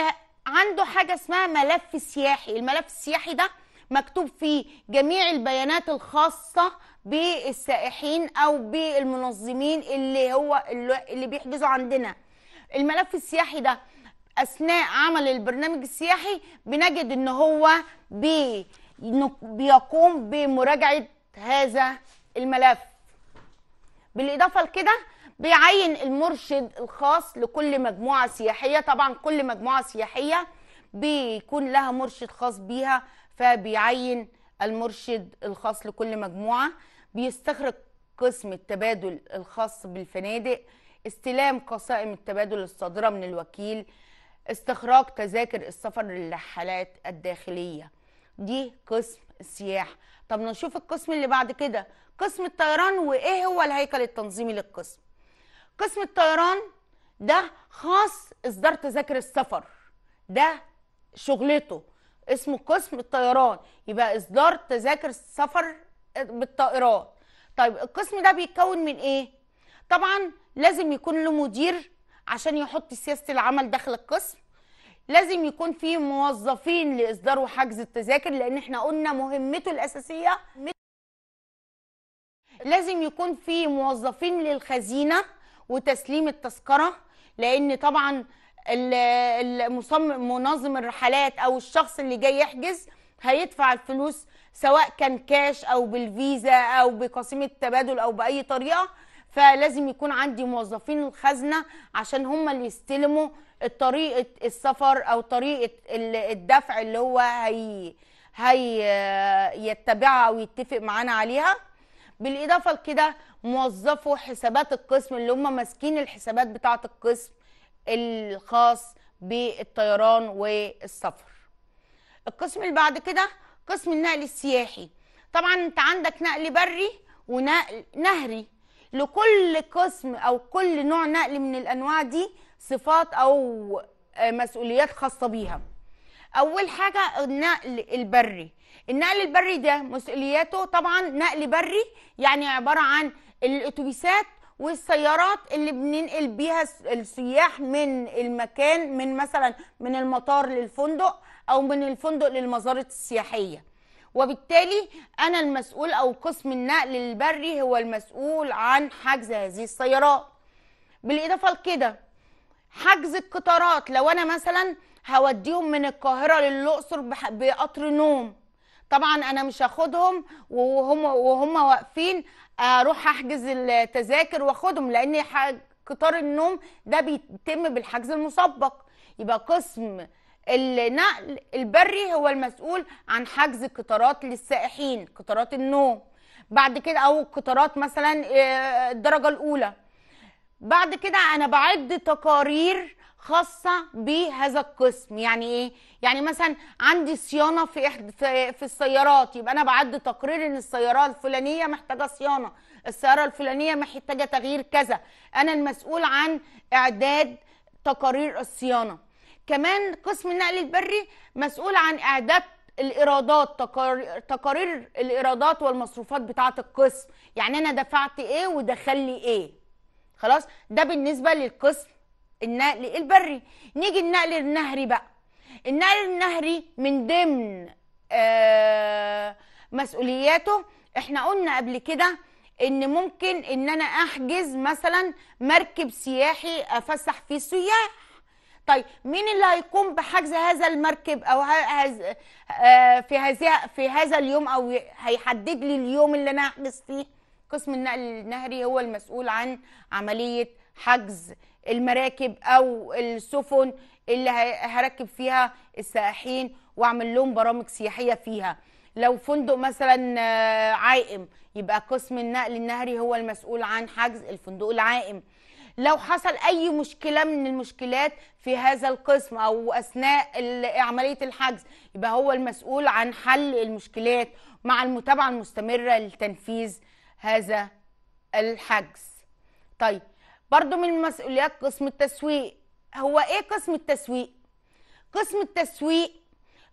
عنده حاجه اسمها ملف سياحي الملف السياحي ده مكتوب فيه جميع البيانات الخاصه بالسائحين او بالمنظمين اللي هو اللي بيحجزوا عندنا الملف السياحي ده اثناء عمل البرنامج السياحي بنجد ان هو بي بيقوم بمراجعه هذا الملف بالاضافه لكده بيعين المرشد الخاص لكل مجموعة سياحية طبعا كل مجموعة سياحية بيكون لها مرشد خاص بيها فبيعين المرشد الخاص لكل مجموعة بيستخرج قسم التبادل الخاص بالفنادق استلام قسائم التبادل الصادرة من الوكيل استخراج تذاكر السفر للرحلات الداخلية دي قسم السياحة طب نشوف القسم اللي بعد كده قسم الطيران وايه هو الهيكل التنظيمي للقسم قسم الطيران ده خاص اصدار تذاكر السفر ده شغلته اسمه قسم الطيران يبقى اصدار تذاكر السفر بالطائرات طيب القسم ده بيتكون من ايه طبعا لازم يكون له مدير عشان يحط سياسه العمل داخل القسم لازم يكون في موظفين لاصدار وحجز التذاكر لان احنا قلنا مهمته الاساسيه لازم يكون في موظفين للخزينه وتسليم التذكره لان طبعا المصمم منظم الرحلات او الشخص اللي جاي يحجز هيدفع الفلوس سواء كان كاش او بالفيزا او بقسيمه تبادل او باي طريقه فلازم يكون عندي موظفين الخزنه عشان هم اللي يستلموا طريقه السفر او طريقه الدفع اللي هو هي هي يتبعها او يتفق معانا عليها بالاضافه لكده موظفوا حسابات القسم اللي هم ماسكين الحسابات بتاعه القسم الخاص بالطيران والسفر القسم اللي بعد كده قسم النقل السياحي طبعا انت عندك نقل بري ونقل نهري لكل قسم او كل نوع نقل من الانواع دي صفات او آه، مسؤوليات خاصه بيها اول حاجه النقل البري النقل البري ده مسؤولياته طبعا نقل بري يعني عباره عن الاتوبيسات والسيارات اللي بننقل بيها السياح من المكان من مثلا من المطار للفندق او من الفندق للمزارات السياحيه وبالتالي انا المسؤول او قسم النقل البري هو المسؤول عن حجز هذه السيارات بالاضافه لكده حجز القطارات لو انا مثلا هوديهم من القاهره للاقصر بقطر نوم طبعا انا مش هاخدهم وهم وهم واقفين اروح احجز التذاكر واخدهم لان قطار النوم ده بيتم بالحجز المسبق يبقى قسم النقل البري هو المسؤول عن حجز قطارات للسائحين قطارات النوم بعد كده او قطارات مثلا آه، الدرجه الاولى بعد كده انا بعد تقارير خاصه بهذا القسم يعني ايه يعني مثلا عندي صيانه في إحد في, السيارات يبقى انا بعد تقرير ان السياره الفلانيه محتاجه صيانه السياره الفلانيه محتاجه تغيير كذا انا المسؤول عن اعداد تقارير الصيانه كمان قسم النقل البري مسؤول عن اعداد الايرادات تقارير, تقارير الايرادات والمصروفات بتاعه القسم يعني انا دفعت ايه ودخل لي ايه خلاص ده بالنسبه للقسم النقل البري نيجي النقل النهري بقى النقل النهري من ضمن آه، مسؤولياته احنا قلنا قبل كده ان ممكن ان انا احجز مثلا مركب سياحي افسح فيه السياح طيب مين اللي هيقوم بحجز هذا المركب او آه، في هذا في هذا اليوم او هيحدد لي اليوم اللي انا هحجز فيه قسم النقل النهري هو المسؤول عن عملية حجز المراكب أو السفن اللي هركب فيها السائحين وأعمل لهم برامج سياحية فيها لو فندق مثلا آه، عائم يبقى قسم النقل النهري هو المسؤول عن حجز الفندق العائم لو حصل اي مشكله من المشكلات في هذا القسم او اثناء عمليه الحجز يبقى هو المسؤول عن حل المشكلات مع المتابعه المستمره لتنفيذ هذا الحجز طيب برضو من مسؤوليات قسم التسويق هو ايه قسم التسويق قسم التسويق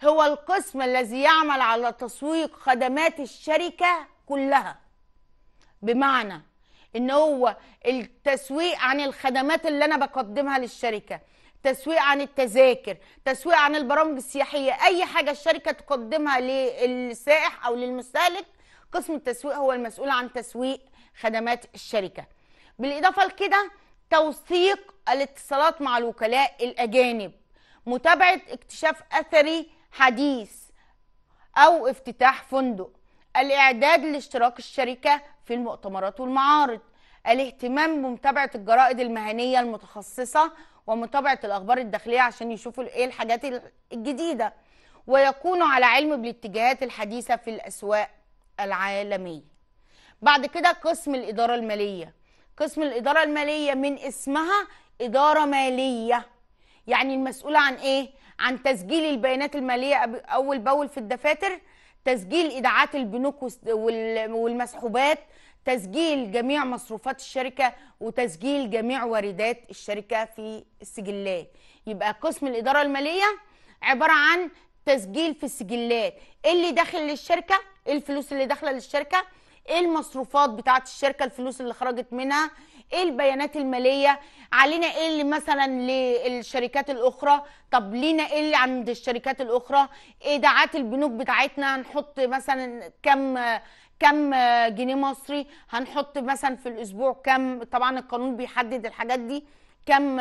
هو القسم الذي يعمل على تسويق خدمات الشركه كلها بمعنى ان هو التسويق عن الخدمات اللي انا بقدمها للشركه تسويق عن التذاكر تسويق عن البرامج السياحيه اي حاجه الشركه تقدمها للسائح او للمستهلك قسم التسويق هو المسؤول عن تسويق خدمات الشركه بالاضافه لكده توثيق الاتصالات مع الوكلاء الاجانب متابعه اكتشاف اثري حديث او افتتاح فندق الاعداد لاشتراك الشركه في المؤتمرات والمعارض الاهتمام بمتابعه الجرائد المهنيه المتخصصه ومتابعه الاخبار الداخليه عشان يشوفوا ايه الحاجات الجديده ويكونوا على علم بالاتجاهات الحديثه في الاسواق العالمية بعد كده قسم الإدارة المالية قسم الإدارة المالية من اسمها إدارة مالية يعني المسؤولة عن إيه؟ عن تسجيل البيانات المالية أول بأول في الدفاتر تسجيل إيداعات البنوك والمسحوبات تسجيل جميع مصروفات الشركة وتسجيل جميع واردات الشركة في السجلات يبقى قسم الإدارة المالية عبارة عن تسجيل في السجلات اللي داخل للشركه إيه الفلوس اللي داخله للشركه إيه المصروفات بتاعه الشركه الفلوس اللي خرجت منها ايه البيانات الماليه علينا ايه اللي مثلا للشركات الاخرى طب لينا ايه اللي عند الشركات الاخرى ايداعات البنوك بتاعتنا هنحط مثلا كم كم جنيه مصري هنحط مثلا في الاسبوع كم طبعا القانون بيحدد الحاجات دي كم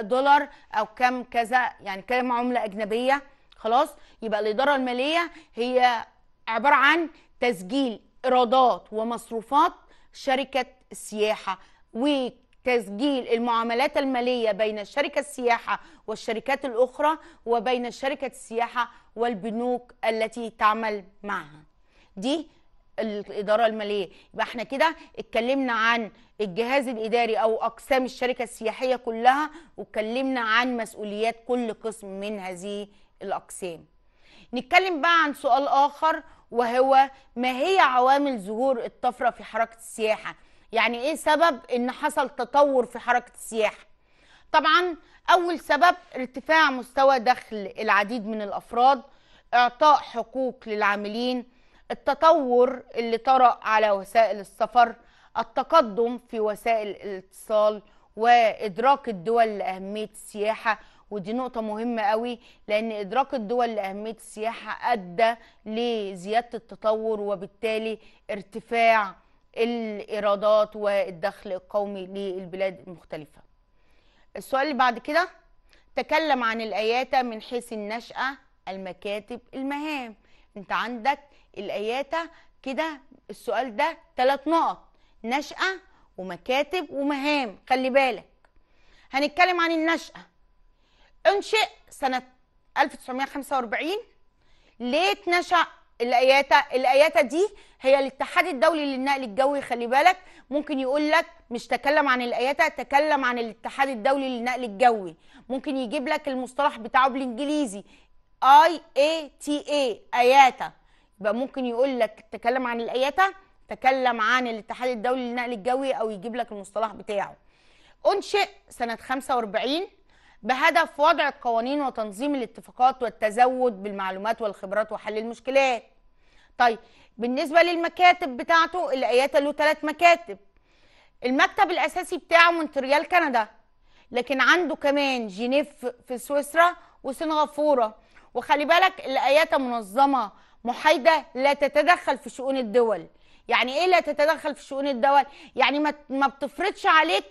دولار او كم كذا يعني كم عمله اجنبيه خلاص يبقى الاداره الماليه هي عباره عن تسجيل ايرادات ومصروفات شركه السياحه وتسجيل المعاملات الماليه بين شركه السياحه والشركات الاخرى وبين شركه السياحه والبنوك التي تعمل معها دي الاداره الماليه يبقى احنا كده اتكلمنا عن الجهاز الاداري او اقسام الشركه السياحيه كلها واتكلمنا عن مسؤوليات كل قسم من هذه الأقسام نتكلم بقى عن سؤال آخر وهو ما هي عوامل ظهور الطفرة في حركة السياحة يعني إيه سبب إن حصل تطور في حركة السياحة طبعا أول سبب ارتفاع مستوى دخل العديد من الأفراد إعطاء حقوق للعاملين التطور اللي طرأ على وسائل السفر التقدم في وسائل الاتصال وإدراك الدول لأهمية السياحة ودي نقطة مهمة قوي لأن إدراك الدول لأهمية السياحة أدى لزيادة التطور وبالتالي ارتفاع الإيرادات والدخل القومي للبلاد المختلفة السؤال اللي بعد كده تكلم عن الأياتة من حيث النشأة المكاتب المهام انت عندك الأياتة كده السؤال ده ثلاث نقط نشأة ومكاتب ومهام خلي بالك هنتكلم عن النشأة أنشئ سنة 1945 ليه اتنشأ الاياتا الاياتا دي هي الاتحاد الدولي للنقل الجوي خلي بالك ممكن يقول لك مش تكلم عن الاياتا تكلم عن الاتحاد الدولي للنقل الجوي ممكن يجيب لك المصطلح بتاعه بالانجليزي اي اي تي اي اياتا يبقى ممكن يقول لك تكلم عن الاياتا تكلم عن الاتحاد الدولي للنقل الجوي او يجيب لك المصطلح بتاعه انشئ سنه 45 بهدف وضع القوانين وتنظيم الاتفاقات والتزود بالمعلومات والخبرات وحل المشكلات طيب بالنسبة للمكاتب بتاعته الآيات له ثلاث مكاتب المكتب الأساسي بتاعه مونتريال كندا لكن عنده كمان جنيف في سويسرا وسنغافورة وخلي بالك الآيات منظمة محايدة لا تتدخل في شؤون الدول يعني ايه لا تتدخل في شؤون الدول يعني ما بتفرضش عليك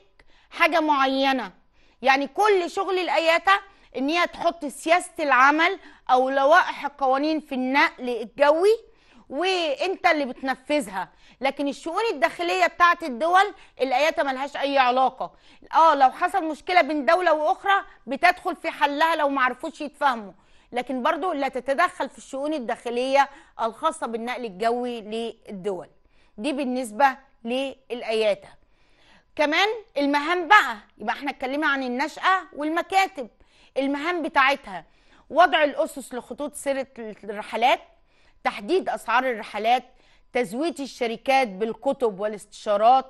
حاجة معينة يعني كل شغل الاياتا ان هي تحط سياسه العمل او لوائح القوانين في النقل الجوي وانت اللي بتنفذها لكن الشؤون الداخليه بتاعت الدول الاياتا ملهاش اي علاقه اه لو حصل مشكله بين دوله واخرى بتدخل في حلها لو ما عرفوش يتفاهموا لكن برضو لا تتدخل في الشؤون الداخليه الخاصه بالنقل الجوي للدول دي بالنسبه للاياته كمان المهام بقى يبقى احنا اتكلمنا عن النشأة والمكاتب المهام بتاعتها وضع الأسس لخطوط سيرة الرحلات تحديد أسعار الرحلات تزويت الشركات بالكتب والاستشارات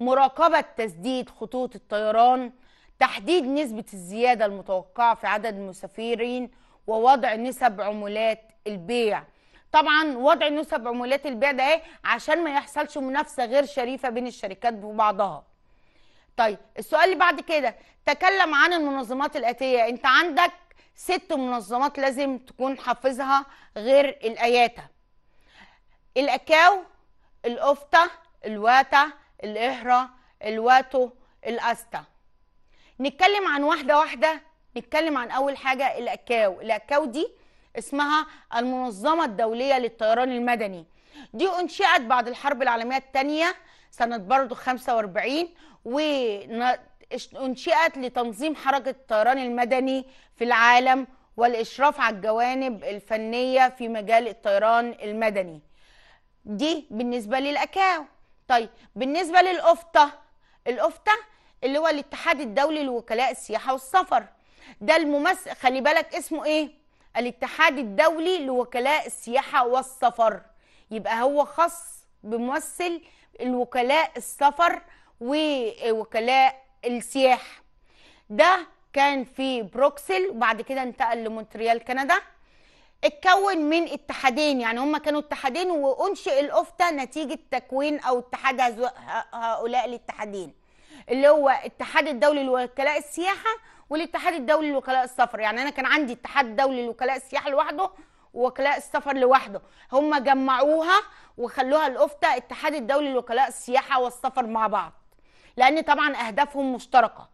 مراقبة تسديد خطوط الطيران تحديد نسبة الزيادة المتوقعة في عدد المسافرين ووضع نسب عمولات البيع طبعا وضع نسب عمولات البيع ده ايه عشان ما يحصلش منافسة غير شريفة بين الشركات ببعضها طيب السؤال اللي بعد كده تكلم عن المنظمات الاتيه انت عندك ست منظمات لازم تكون حافظها غير الاياتا الاكاو الافتا الواتا الاهرا الواتو الاستا نتكلم عن واحده واحده نتكلم عن اول حاجه الاكاو الاكاو دي اسمها المنظمه الدوليه للطيران المدني دي انشئت بعد الحرب العالميه الثانيه سنة برضه 45 وانشئت لتنظيم حركة الطيران المدني في العالم والإشراف على الجوانب الفنية في مجال الطيران المدني دي بالنسبة للأكاو طيب بالنسبة للأفطة الأفطة اللي هو الاتحاد الدولي لوكلاء السياحة والسفر ده الممثل خلي بالك اسمه ايه الاتحاد الدولي لوكلاء السياحة والسفر يبقى هو خاص بممثل الوكلاء السفر ووكلاء السياح ده كان في بروكسل وبعد كده انتقل لمونتريال كندا اتكون من اتحادين يعني هما كانوا اتحادين وانشئ الافتة نتيجة تكوين او اتحاد هؤلاء الاتحادين اللي هو اتحاد الدولي لوكلاء السياحة والاتحاد الدولي لوكلاء السفر يعني انا كان عندي اتحاد دولي لوكلاء السياحة لوحده وكلاء السفر لوحده هم جمعوها وخلوها الافتة اتحاد الدولي لوكلاء السياحة والسفر مع بعض لان طبعا اهدافهم مشتركة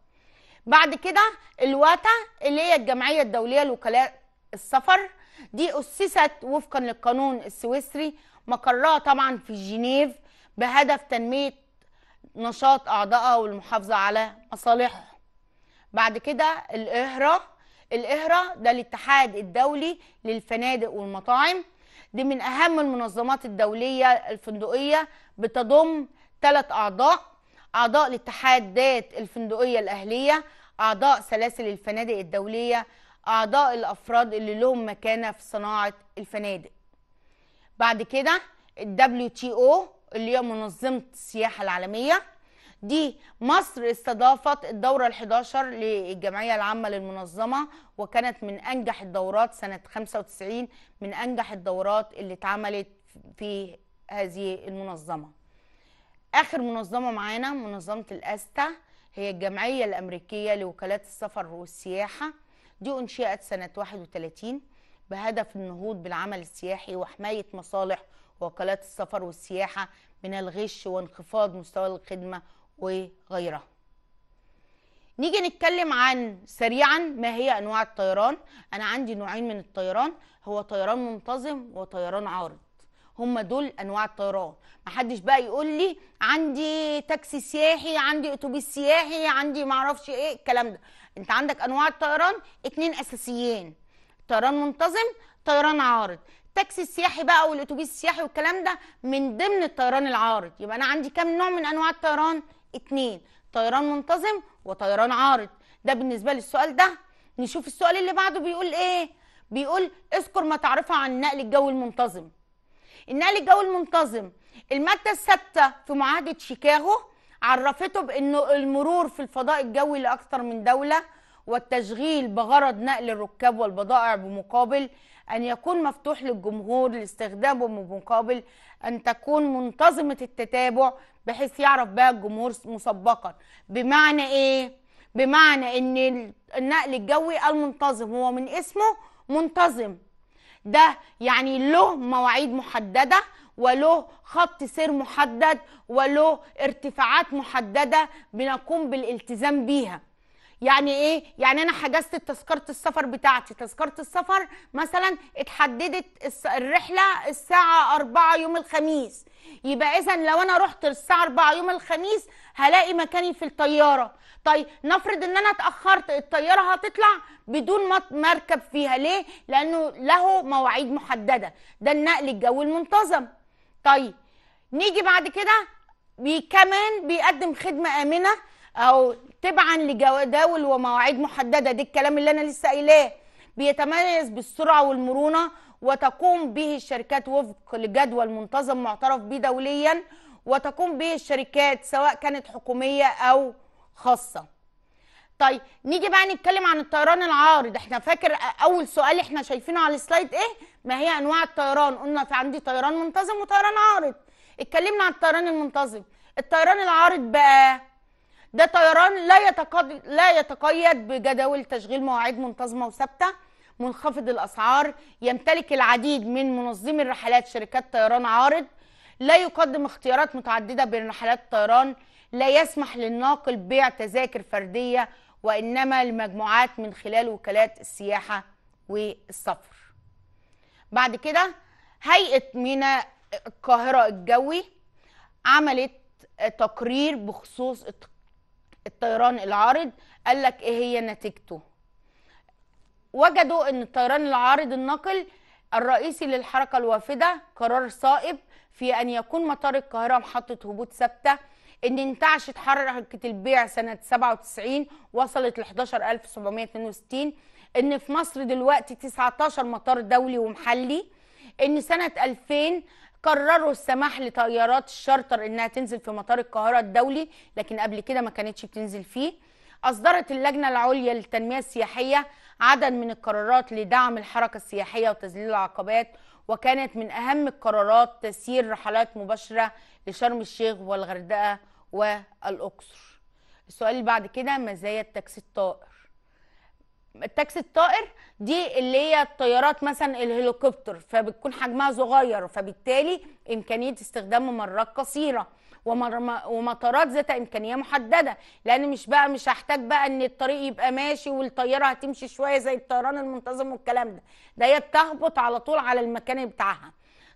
بعد كده الواتا اللي هي الجمعية الدولية لوكلاء السفر دي أسست وفقا للقانون السويسري مقرها طبعا في جنيف بهدف تنمية نشاط أعضائها والمحافظة على مصالحها بعد كده الإهرة الإهرة ده الاتحاد الدولي للفنادق والمطاعم دي من أهم المنظمات الدولية الفندقية بتضم ثلاث أعضاء أعضاء الاتحادات الفندقية الأهلية أعضاء سلاسل الفنادق الدولية أعضاء الأفراد اللي لهم مكانة في صناعة الفنادق بعد كده الـ WTO اللي هي منظمة السياحة العالمية دي مصر استضافت الدورة ال11 للجمعية العامة للمنظمة وكانت من أنجح الدورات سنة 95 من أنجح الدورات اللي اتعملت في هذه المنظمة آخر منظمة معانا منظمة الأستا هي الجمعية الأمريكية لوكالات السفر والسياحة دي أنشئت سنة 31 بهدف النهوض بالعمل السياحي وحماية مصالح وكالات السفر والسياحة من الغش وانخفاض مستوى الخدمة وغيرها نيجي نتكلم عن سريعا ما هي انواع الطيران انا عندي نوعين من الطيران هو طيران منتظم وطيران عارض هم دول انواع الطيران محدش بقى يقول لي عندي تاكسي سياحي عندي اتوبيس سياحي عندي معرفش ايه الكلام ده انت عندك انواع الطيران اتنين اساسيين طيران منتظم طيران عارض التاكسي السياحي بقى والاتوبيس السياحي والكلام ده من ضمن الطيران العارض يبقى انا عندي كام نوع من انواع الطيران اتنين طيران منتظم وطيران عارض ده بالنسبة للسؤال ده نشوف السؤال اللي بعده بيقول ايه بيقول اذكر ما تعرفه عن نقل الجو المنتظم النقل الجوي المنتظم المادة الثابتة في معاهدة شيكاغو عرفته بأنه المرور في الفضاء الجوي لأكثر من دولة والتشغيل بغرض نقل الركاب والبضائع بمقابل أن يكون مفتوح للجمهور لاستخدامه بمقابل ان تكون منتظمه التتابع بحيث يعرف بها الجمهور مسبقا بمعنى ايه بمعنى ان النقل الجوي المنتظم هو من اسمه منتظم ده يعني له مواعيد محدده وله خط سير محدد وله ارتفاعات محدده بنقوم بالالتزام بيها يعني ايه يعني انا حجزت تذكره السفر بتاعتي تذكره السفر مثلا اتحددت الرحله الساعه 4 يوم الخميس يبقى اذا لو انا رحت الساعه 4 يوم الخميس هلاقي مكاني في الطياره طيب نفرض ان انا اتاخرت الطياره هتطلع بدون ما مركب فيها ليه لانه له مواعيد محدده ده النقل الجوي المنتظم طيب نيجي بعد كده بي كمان بيقدم خدمه امنه او تبعا لجداول ومواعيد محدده دي الكلام اللي انا لسه قايلاه بيتميز بالسرعه والمرونه وتقوم به الشركات وفق لجدول منتظم معترف به دوليا وتقوم به الشركات سواء كانت حكوميه او خاصه طيب نيجي بقى نتكلم عن الطيران العارض احنا فاكر اول سؤال احنا شايفينه على السلايد ايه ما هي انواع الطيران قلنا في عندي طيران منتظم وطيران عارض اتكلمنا عن الطيران المنتظم الطيران العارض بقى ده طيران لا يتقيد لا يتقيد بجداول تشغيل مواعيد منتظمه وثابته منخفض الاسعار يمتلك العديد من منظمي الرحلات شركات طيران عارض لا يقدم اختيارات متعدده بين رحلات الطيران لا يسمح للناقل بيع تذاكر فرديه وانما المجموعات من خلال وكالات السياحه والسفر بعد كده هيئه ميناء القاهره الجوي عملت تقرير بخصوص الطيران العارض قال لك ايه هي نتيجته وجدوا ان الطيران العارض النقل الرئيسي للحركه الوافده قرار صائب في ان يكون مطار القاهره محطه هبوط ثابته ان انتعشت حركه البيع سنه 97 وصلت ل 11762 ان في مصر دلوقتي 19 مطار دولي ومحلي ان سنه 2000 قرروا السماح لطيارات الشارتر انها تنزل في مطار القاهره الدولي لكن قبل كده ما كانتش بتنزل فيه اصدرت اللجنه العليا للتنميه السياحيه عدد من القرارات لدعم الحركه السياحيه وتذليل العقبات وكانت من اهم القرارات تسيير رحلات مباشره لشرم الشيخ والغردقه والاقصر السؤال اللي بعد كده مزايا التاكسي الطائر التاكسي الطائر دي اللي هي الطيارات مثلا الهليكوبتر فبتكون حجمها صغير فبالتالي امكانيه استخدامه مرات قصيره ومطارات ذات امكانيه محدده لان مش بقى مش هحتاج بقى ان الطريق يبقى ماشي والطياره هتمشي شويه زي الطيران المنتظم والكلام ده ده هي بتهبط على طول على المكان بتاعها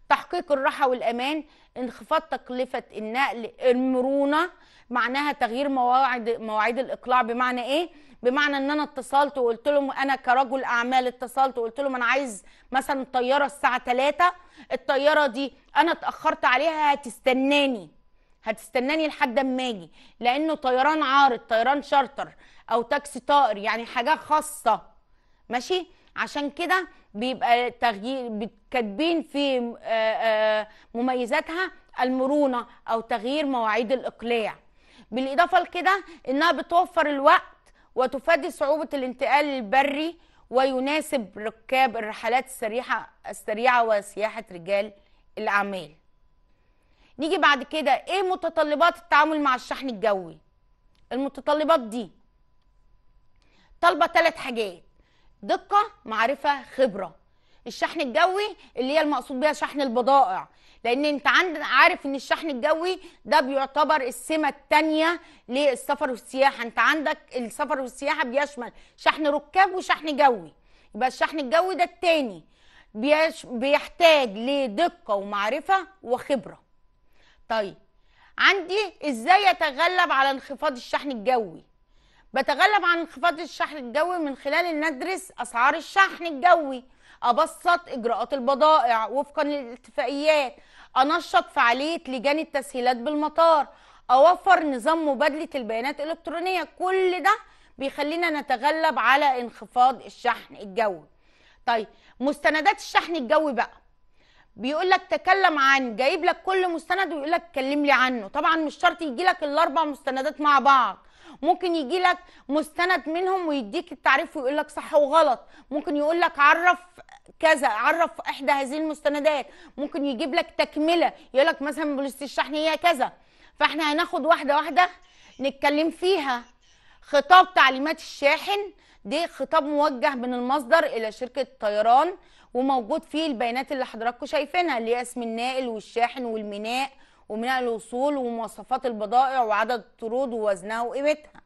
تحقيق الراحه والامان انخفاض تكلفه النقل المرونه معناها تغيير مواعيد مواعيد الاقلاع بمعنى ايه بمعنى ان انا اتصلت وقلت لهم انا كرجل اعمال اتصلت وقلت لهم انا عايز مثلا الطياره الساعه 3 الطياره دي انا اتاخرت عليها هتستناني هتستناني لحد اما اجي لانه طيران عارض طيران شارتر او تاكسي طائر يعني حاجه خاصه ماشي عشان كده بيبقى تغيير كاتبين في آه، آه، مميزاتها المرونه او تغيير مواعيد الاقلاع بالاضافه لكده انها بتوفر الوقت وتفادي صعوبه الانتقال البري ويناسب ركاب الرحلات السريعه السريعه وسياحه رجال الاعمال نيجي بعد كده ايه متطلبات التعامل مع الشحن الجوي المتطلبات دي طالبه ثلاث حاجات دقه معرفه خبره الشحن الجوي اللي هي المقصود بيها شحن البضائع لان انت عارف ان الشحن الجوي ده بيعتبر السمه الثانيه للسفر والسياحه انت عندك السفر والسياحه بيشمل شحن ركاب وشحن جوي يبقى الشحن الجوي ده الثاني بيحتاج لدقه ومعرفه وخبره طيب عندي ازاي اتغلب على انخفاض الشحن الجوي بتغلب عن انخفاض الشحن الجوي من خلال ان ادرس اسعار الشحن الجوي ابسط اجراءات البضائع وفقا للاتفاقيات انشط فعاليه لجان التسهيلات بالمطار اوفر نظام مبادله البيانات الالكترونيه كل ده بيخلينا نتغلب على انخفاض الشحن الجوي طيب مستندات الشحن الجوي بقى بيقول لك تكلم عن جايب لك كل مستند ويقول لك كلم لي عنه طبعا مش شرط يجي لك الاربع مستندات مع بعض ممكن يجي لك مستند منهم ويديك التعريف ويقول لك صح وغلط ممكن يقول لك عرف كذا عرف احدى هذه المستندات ممكن يجيب لك تكمله يقول لك مثلا بوليستي الشحن هي كذا فاحنا هناخد واحده واحده نتكلم فيها خطاب تعليمات الشاحن دي خطاب موجه من المصدر الى شركه الطيران وموجود فيه البيانات اللي حضراتكم شايفينها اللي هي اسم الناقل والشاحن والميناء وميناء الوصول ومواصفات البضائع وعدد الطرود ووزنها وقيمتها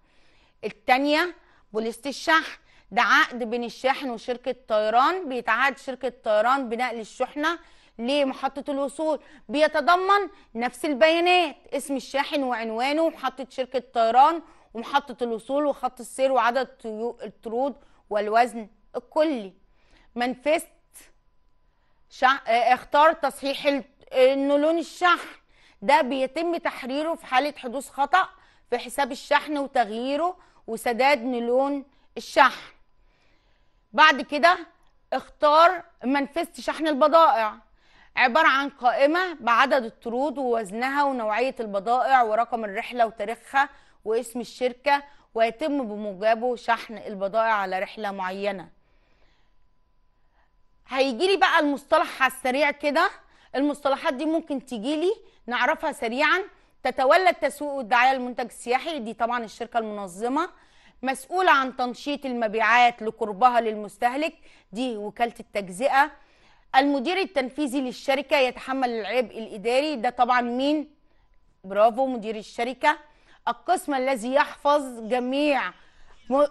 الثانيه بوليست الشحن ده عقد بين الشاحن وشركه طيران بيتعهد شركه طيران بنقل الشحنه لمحطه الوصول بيتضمن نفس البيانات اسم الشاحن وعنوانه ومحطه شركه طيران ومحطه الوصول وخط السير وعدد الطرود والوزن الكلي منفست شع... اختار تصحيح ال... انه لون الشحن ده بيتم تحريره في حاله حدوث خطا في حساب الشحن وتغييره وسداد نلون الشحن بعد كده اختار منفذة شحن البضائع عبارة عن قائمة بعدد الطرود ووزنها ونوعية البضائع ورقم الرحلة وتاريخها واسم الشركة ويتم بموجبه شحن البضائع على رحلة معينة هيجيلي بقى المصطلح على السريع كده المصطلحات دي ممكن تجيلي نعرفها سريعا تتولى التسويق والدعاية للمنتج السياحي دي طبعا الشركة المنظمة مسؤولة عن تنشيط المبيعات لقربها للمستهلك دي وكالة التجزئة المدير التنفيذي للشركة يتحمل العبء الإداري ده طبعا مين؟ برافو مدير الشركة القسم الذي يحفظ جميع م...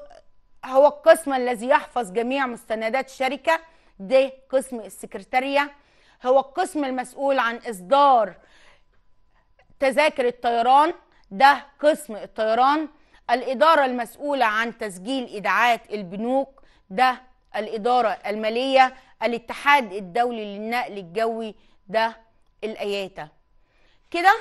هو القسم الذي يحفظ جميع مستندات الشركة ده قسم السكرتارية هو القسم المسؤول عن إصدار تذاكر الطيران ده قسم الطيران الإدارة المسؤولة عن تسجيل إيداعات البنوك ده الإدارة المالية الاتحاد الدولي للنقل الجوي ده الآياتا كده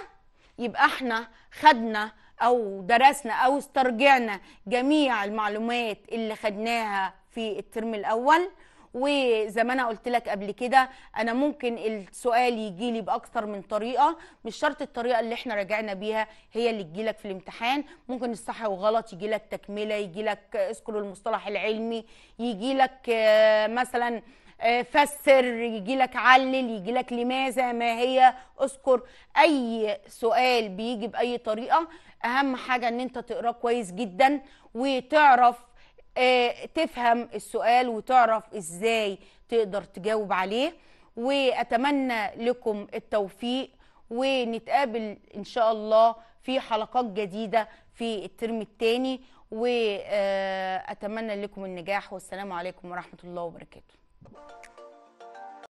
يبقى احنا خدنا أو درسنا أو استرجعنا جميع المعلومات اللي خدناها في الترم الأول وزي ما انا قلت لك قبل كده انا ممكن السؤال يجي لي باكثر من طريقه مش شرط الطريقه اللي احنا راجعنا بيها هي اللي تجي لك في الامتحان ممكن الصح وغلط يجي لك تكمله يجي لك اذكر المصطلح العلمي يجي لك آه، مثلا آه، فسر يجي لك علل يجي لك لماذا ما هي اذكر اي سؤال بيجي باي طريقه اهم حاجه ان انت تقراه كويس جدا وتعرف آه، تفهم السؤال وتعرف ازاي تقدر تجاوب عليه واتمنى لكم التوفيق ونتقابل ان شاء الله في حلقات جديده في الترم الثاني واتمنى آه، لكم النجاح والسلام عليكم ورحمه الله وبركاته